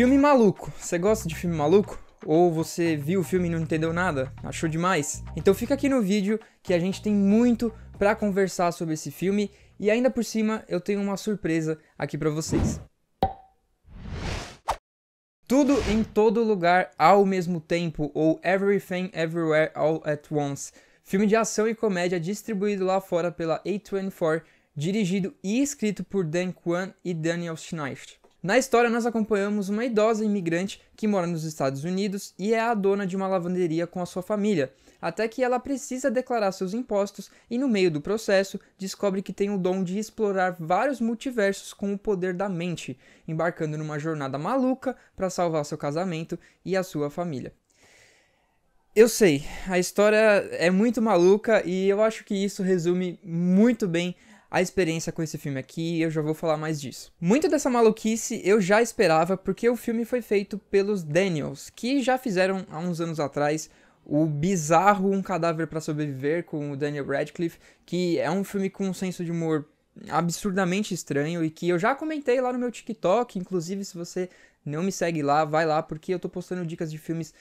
Filme maluco. Você gosta de filme maluco? Ou você viu o filme e não entendeu nada? Achou demais? Então fica aqui no vídeo que a gente tem muito para conversar sobre esse filme e ainda por cima eu tenho uma surpresa aqui para vocês. Tudo em todo lugar ao mesmo tempo ou Everything Everywhere All at Once. Filme de ação e comédia distribuído lá fora pela A24, dirigido e escrito por Dan Kwan e Daniel Schneider. Na história, nós acompanhamos uma idosa imigrante que mora nos Estados Unidos e é a dona de uma lavanderia com a sua família, até que ela precisa declarar seus impostos e, no meio do processo, descobre que tem o dom de explorar vários multiversos com o poder da mente, embarcando numa jornada maluca para salvar seu casamento e a sua família. Eu sei, a história é muito maluca e eu acho que isso resume muito bem a experiência com esse filme aqui, eu já vou falar mais disso. Muito dessa maluquice eu já esperava porque o filme foi feito pelos Daniels, que já fizeram há uns anos atrás o bizarro Um Cadáver para Sobreviver com o Daniel Radcliffe, que é um filme com um senso de humor absurdamente estranho e que eu já comentei lá no meu TikTok, inclusive se você não me segue lá, vai lá porque eu tô postando dicas de filmes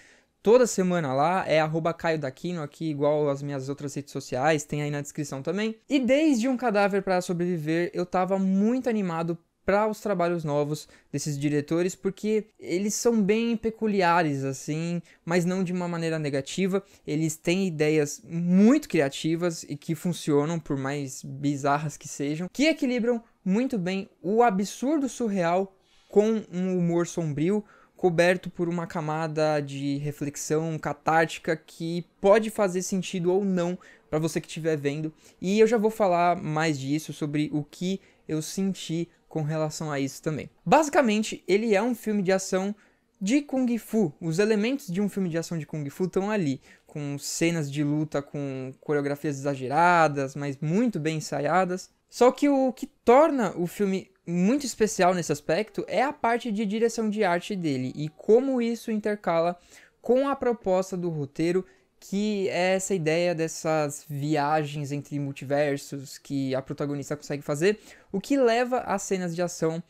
toda semana lá, é arroba Caio Daquino, aqui igual as minhas outras redes sociais, tem aí na descrição também. E desde Um Cadáver para Sobreviver, eu tava muito animado para os trabalhos novos desses diretores, porque eles são bem peculiares assim, mas não de uma maneira negativa. Eles têm ideias muito criativas e que funcionam por mais bizarras que sejam, que equilibram muito bem o absurdo surreal com um humor sombrio, coberto por uma camada de reflexão catártica que pode fazer sentido ou não para você que estiver vendo. E eu já vou falar mais disso sobre o que eu senti com relação a isso também. Basicamente, ele é um filme de ação de kung fu. Os elementos de um filme de ação de kung fu estão ali, com cenas de luta com coreografias exageradas, mas muito bem ensaiadas. Só que o que torna o filme muito especial nesse aspecto é a parte de direção de arte dele e como isso intercala com a proposta do roteiro, que é essa ideia dessas viagens entre multiversos que a protagonista consegue fazer, o que leva a cenas de ação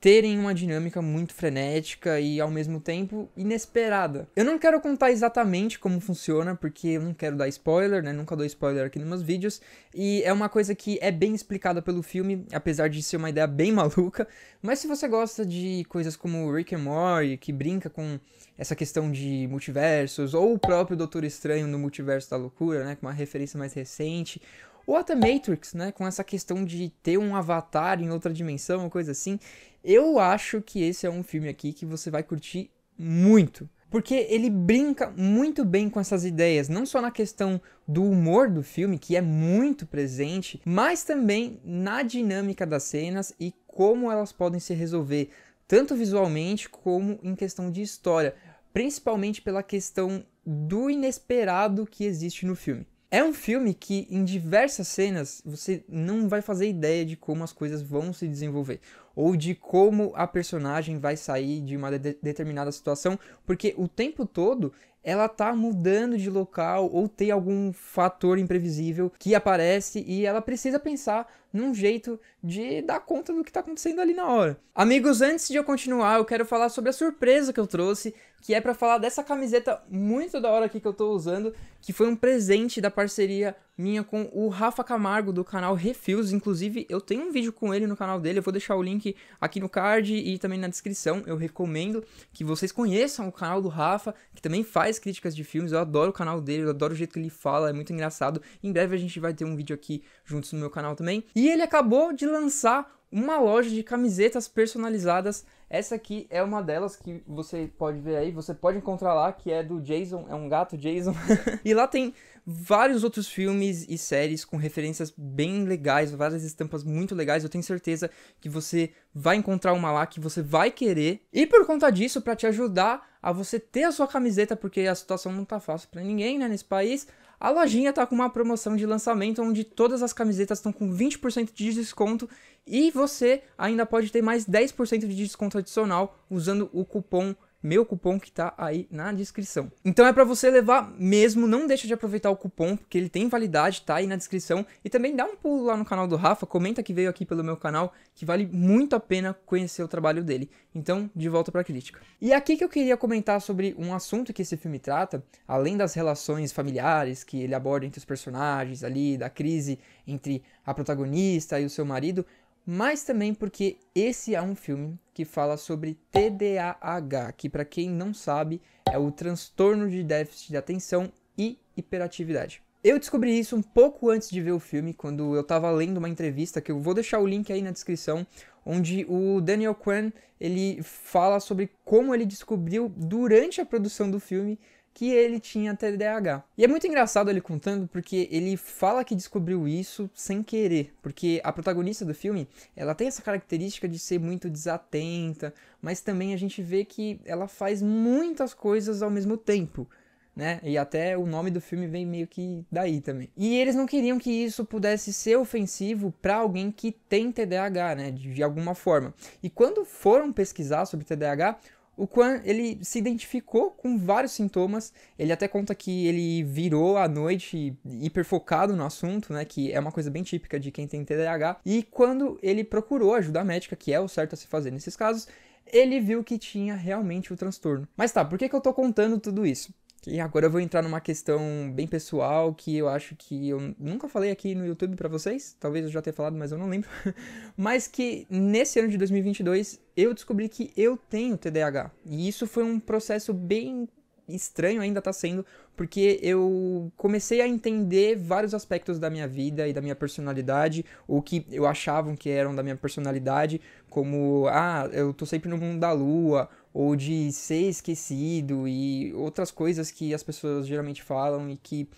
terem uma dinâmica muito frenética e ao mesmo tempo inesperada. Eu não quero contar exatamente como funciona, porque eu não quero dar spoiler, né? Nunca dou spoiler aqui nos meus vídeos. E é uma coisa que é bem explicada pelo filme, apesar de ser uma ideia bem maluca. Mas se você gosta de coisas como Rick and Morty, que brinca com essa questão de multiversos, ou o próprio Doutor Estranho no Multiverso da Loucura, né? Com uma referência mais recente, ou até Matrix, né? Com essa questão de ter um avatar em outra dimensão, uma coisa assim. Eu acho que esse é um filme aqui que você vai curtir muito. Porque ele brinca muito bem com essas ideias, não só na questão do humor do filme, que é muito presente, mas também na dinâmica das cenas e como elas podem se resolver, tanto visualmente como em questão de história, principalmente pela questão do inesperado que existe no filme. É um filme que, em diversas cenas, você não vai fazer ideia de como as coisas vão se desenvolver. Ou de como a personagem vai sair de uma de determinada situação, porque o tempo todo ela tá mudando de local ou tem algum fator imprevisível que aparece e ela precisa pensar num jeito de dar conta do que está acontecendo ali na hora. Amigos, antes de eu continuar, eu quero falar sobre a surpresa que eu trouxe, que é para falar dessa camiseta muito da hora aqui que eu estou usando, que foi um presente da parceria minha com o Rafa Camargo do canal Refuse. Inclusive, eu tenho um vídeo com ele no canal dele, eu vou deixar o link aqui no card e também na descrição. Eu recomendo que vocês conheçam o canal do Rafa, que também faz críticas de filmes. Eu adoro o canal dele, eu adoro o jeito que ele fala, é muito engraçado. Em breve a gente vai ter um vídeo aqui juntos no meu canal também. E e ele acabou de lançar uma loja de camisetas personalizadas. Essa aqui é uma delas que você pode ver aí, você pode encontrar lá, que é do Jason, é um gato Jason. e lá tem vários outros filmes e séries com referências bem legais, várias estampas muito legais. Eu tenho certeza que você vai encontrar uma lá que você vai querer. E por conta disso, para te ajudar a você ter a sua camiseta, porque a situação não tá fácil para ninguém, né, nesse país, a lojinha tá com uma promoção de lançamento onde todas as camisetas estão com 20% de desconto e você ainda pode ter mais 10% de desconto adicional usando o cupom meu cupom que tá aí na descrição. Então é para você levar mesmo, não deixa de aproveitar o cupom, porque ele tem validade, tá aí na descrição. E também dá um pulo lá no canal do Rafa, comenta que veio aqui pelo meu canal, que vale muito a pena conhecer o trabalho dele. Então, de volta pra crítica. E aqui que eu queria comentar sobre um assunto que esse filme trata, além das relações familiares que ele aborda entre os personagens ali, da crise entre a protagonista e o seu marido, mas também porque esse é um filme que fala sobre TDAH, que para quem não sabe é o transtorno de déficit de atenção e hiperatividade. Eu descobri isso um pouco antes de ver o filme, quando eu estava lendo uma entrevista, que eu vou deixar o link aí na descrição, onde o Daniel Kwan, ele fala sobre como ele descobriu durante a produção do filme que ele tinha TDAH. E é muito engraçado ele contando porque ele fala que descobriu isso sem querer, porque a protagonista do filme, ela tem essa característica de ser muito desatenta, mas também a gente vê que ela faz muitas coisas ao mesmo tempo. Né? E até o nome do filme vem meio que daí também. E eles não queriam que isso pudesse ser ofensivo para alguém que tem TDAH, né? De, de alguma forma. E quando foram pesquisar sobre TDAH, o Quan ele se identificou com vários sintomas. Ele até conta que ele virou à noite hiperfocado no assunto, né? Que é uma coisa bem típica de quem tem TDAH. E quando ele procurou ajuda médica, que é o certo a se fazer nesses casos, ele viu que tinha realmente o transtorno. Mas tá, por que, que eu tô contando tudo isso? E agora eu vou entrar numa questão bem pessoal que eu acho que eu nunca falei aqui no YouTube para vocês, talvez eu já tenha falado, mas eu não lembro. mas que nesse ano de 2022 eu descobri que eu tenho TDAH. E isso foi um processo bem estranho ainda tá sendo, porque eu comecei a entender vários aspectos da minha vida e da minha personalidade, o que eu achavam que eram da minha personalidade, como ah, eu tô sempre no mundo da lua, ou de ser esquecido e outras coisas que as pessoas geralmente falam e que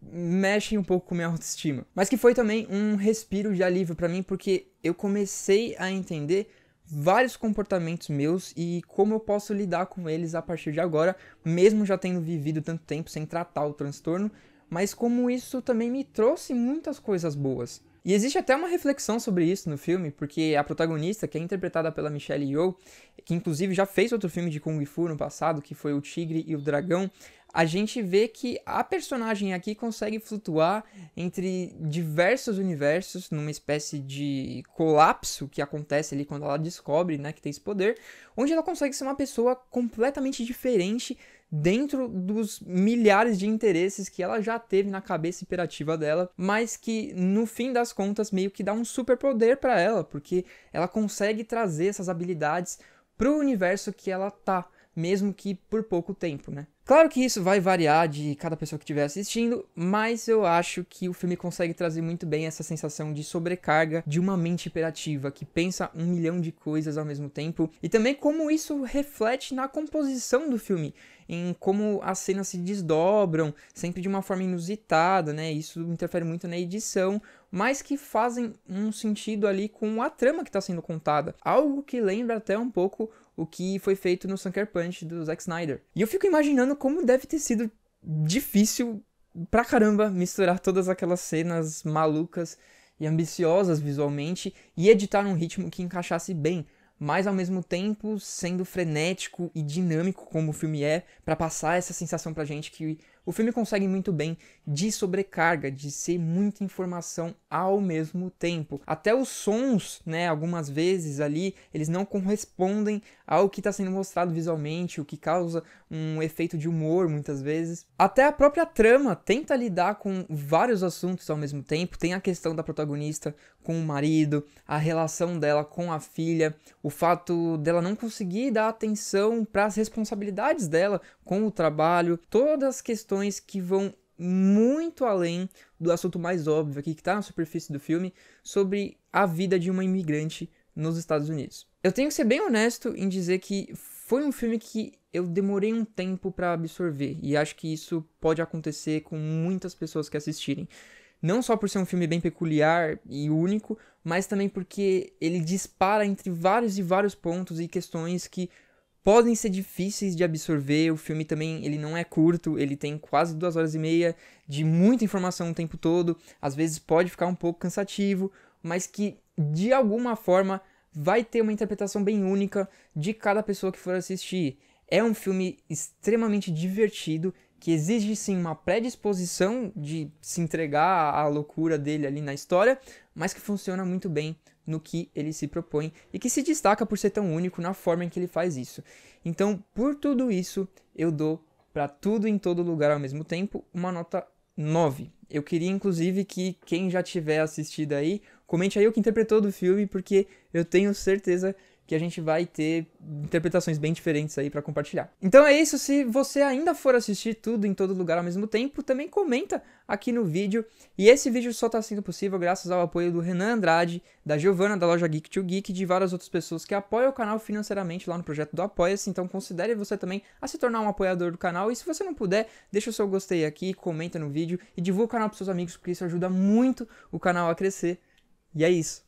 mexem um pouco com minha autoestima. Mas que foi também um respiro de alívio para mim porque eu comecei a entender vários comportamentos meus e como eu posso lidar com eles a partir de agora, mesmo já tendo vivido tanto tempo sem tratar o transtorno, mas como isso também me trouxe muitas coisas boas. E existe até uma reflexão sobre isso no filme, porque a protagonista, que é interpretada pela Michelle Yeoh, que inclusive já fez outro filme de Kung Fu no passado, que foi O Tigre e o Dragão, a gente vê que a personagem aqui consegue flutuar entre diversos universos numa espécie de colapso que acontece ali quando ela descobre, né, que tem esse poder, onde ela consegue ser uma pessoa completamente diferente dentro dos milhares de interesses que ela já teve na cabeça hiperativa dela, mas que no fim das contas meio que dá um superpoder para ela, porque ela consegue trazer essas habilidades pro universo que ela tá mesmo que por pouco tempo, né? Claro que isso vai variar de cada pessoa que estiver assistindo, mas eu acho que o filme consegue trazer muito bem essa sensação de sobrecarga de uma mente hiperativa que pensa um milhão de coisas ao mesmo tempo e também como isso reflete na composição do filme, em como as cenas se desdobram, sempre de uma forma inusitada, né? Isso interfere muito na edição, mas que fazem um sentido ali com a trama que está sendo contada. Algo que lembra até um pouco o que foi feito no Sucker Punch do Zack Snyder. E eu fico imaginando como deve ter sido difícil pra caramba misturar todas aquelas cenas malucas e ambiciosas visualmente e editar um ritmo que encaixasse bem, mas ao mesmo tempo sendo frenético e dinâmico como o filme é, para passar essa sensação pra gente que o filme consegue muito bem de sobrecarga, de ser muita informação ao mesmo tempo. Até os sons, né, algumas vezes ali, eles não correspondem ao que está sendo mostrado visualmente, o que causa um efeito de humor muitas vezes. Até a própria trama tenta lidar com vários assuntos ao mesmo tempo. Tem a questão da protagonista com o marido, a relação dela com a filha, o fato dela não conseguir dar atenção para as responsabilidades dela com o trabalho, todas as questões que vão muito além do assunto mais óbvio aqui que está na superfície do filme sobre a vida de uma imigrante nos Estados Unidos. Eu tenho que ser bem honesto em dizer que foi um filme que eu demorei um tempo para absorver e acho que isso pode acontecer com muitas pessoas que assistirem. Não só por ser um filme bem peculiar e único, mas também porque ele dispara entre vários e vários pontos e questões que podem ser difíceis de absorver. O filme também ele não é curto, ele tem quase duas horas e meia de muita informação o tempo todo. Às vezes pode ficar um pouco cansativo, mas que de alguma forma vai ter uma interpretação bem única de cada pessoa que for assistir. É um filme extremamente divertido que exige sim uma predisposição de se entregar à loucura dele ali na história, mas que funciona muito bem no que ele se propõe e que se destaca por ser tão único na forma em que ele faz isso. Então, por tudo isso, eu dou para tudo em todo lugar ao mesmo tempo uma nota 9. Eu queria inclusive que quem já tiver assistido aí, comente aí o que interpretou do filme, porque eu tenho certeza que que a gente vai ter interpretações bem diferentes aí para compartilhar. Então é isso, se você ainda for assistir tudo em todo lugar ao mesmo tempo, também comenta aqui no vídeo. E esse vídeo só está sendo possível graças ao apoio do Renan Andrade, da Giovana da loja Geek to Geek e de várias outras pessoas que apoiam o canal financeiramente lá no projeto do Apoia-se, então considere você também a se tornar um apoiador do canal. E se você não puder, deixa o seu gostei aqui, comenta no vídeo e divulga o canal para seus amigos, porque isso ajuda muito o canal a crescer. E é isso.